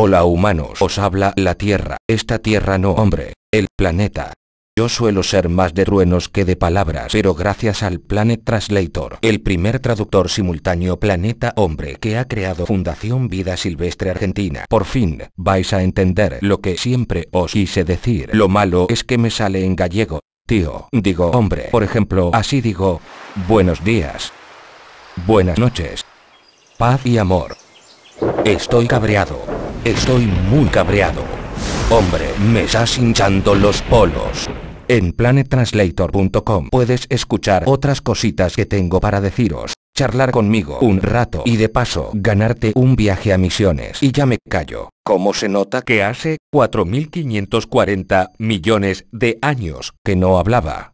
Hola humanos, os habla la Tierra, esta Tierra no hombre, el planeta. Yo suelo ser más de ruenos que de palabras, pero gracias al Planet Translator, el primer traductor simultáneo planeta hombre que ha creado Fundación Vida Silvestre Argentina, por fin vais a entender lo que siempre os quise decir. Lo malo es que me sale en gallego, tío, digo hombre, por ejemplo, así digo, buenos días, buenas noches, paz y amor. Estoy cabreado. Estoy muy cabreado. Hombre, me estás hinchando los polos. En planettranslator.com puedes escuchar otras cositas que tengo para deciros, charlar conmigo un rato y de paso ganarte un viaje a misiones. Y ya me callo. Como se nota que hace 4.540 millones de años que no hablaba.